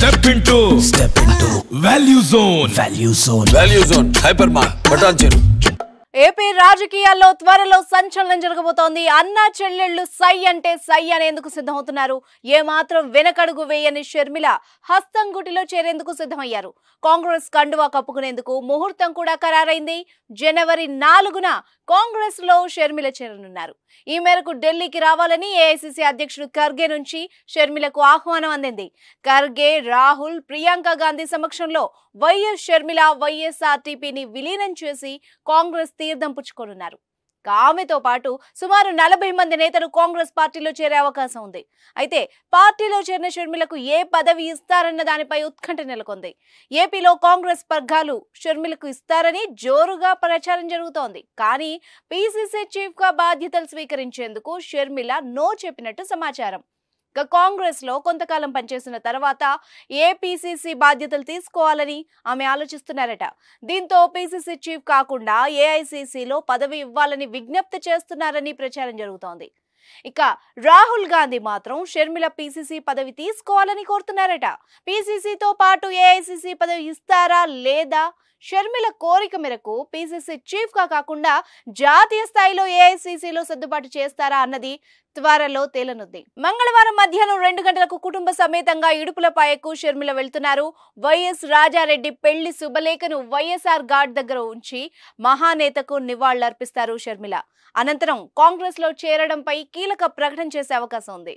step into step into value zone value zone value zone hypermart patancheru AP రాజకీయాల్లో త్వరలో సంచలనం జరగబోతోంది అన్నా చెల్లెళ్లు సై అంటే సై అనేందుకు సిద్ధమవుతున్నారు ఏమాత్రం వెనకడుగు వేయని షర్మిల హస్తంగుటిలో చేరేందుకు సిద్ధమయ్యారు కాంగ్రెస్ కండువా కప్పుకునేందుకు ముహూర్తం కూడా ఖరారైంది జనవరి నాలుగున కాంగ్రెస్ లో షర్మిల చేరనున్నారు ఈ మేరకు ఢిల్లీకి రావాలని ఏఐసిసి అధ్యక్షుడు ఖర్గే నుంచి షర్మిలకు ఆహ్వానం అందింది ఖర్గే రాహుల్ ప్రియాంక గాంధీ సమక్షంలో వైఎస్ షర్మిల వైఎస్ఆర్టీపీని విలీనం చేసి కాంగ్రెస్ తీర్థం పుచ్చుకోనున్నారు ఆమెతో పాటు సుమారు నలభై మంది నేతలు కాంగ్రెస్ పార్టీలో చేరే అవకాశం ఉంది అయితే పార్టీలో చేరిన షర్మిలకు ఏ పదవి ఇస్తారన్న దానిపై ఉత్కంఠ నెలకొంది ఏపీలో కాంగ్రెస్ పర్గాలు షర్మిలకు ఇస్తారని జోరుగా ప్రచారం జరుగుతోంది కానీ పీసీసీ చీఫ్ గా బాధ్యతలు స్వీకరించేందుకు షర్మిల నో చెప్పినట్టు సమాచారం కాంగ్రెస్ లో కొంతకాలం పనిచేసిన తర్వాత ఏపీసీసీ బాధ్యతలు తీసుకోవాలని ఆమె ఆలోచిస్తున్నారట దీంతో పీసీసీ చీఫ్ కాకుండా ఏఐసీసీలో పదవి ఇవ్వాలని విజ్ఞప్తి చేస్తున్నారని ప్రచారం జరుగుతోంది ఇక రాహుల్ గాంధీ మాత్రం షర్మిల పీసీసీ పదవి తీసుకోవాలని కోరుతున్నారట పీసీసీతో పాటు ఏఐసీసీ పదవి ఇస్తారా లేదా షర్మిల కోరిక మేరకు పీసీసీ చీఫ్గా కాకుండా జాతీయ స్థాయిలో ఏఐసిసిలో సర్దుబాటు చేస్తారా అన్నది త్వరలో తేలనుంది మంగళవారం మధ్యాహ్నం రెండు గంటలకు కుటుంబ సమేతంగా ఇడుపులపాయకు షర్మిల వెళ్తున్నారు వైఎస్ రాజారెడ్డి పెళ్లి శుభలేఖను వైఎస్ఆర్ ఘాట్ దగ్గర ఉంచి మహానేతకు నివాళులర్పిస్తారు షర్మిల అనంతరం కాంగ్రెస్ లో చేరడంపై కీలక ప్రకటన చేసే అవకాశం ఉంది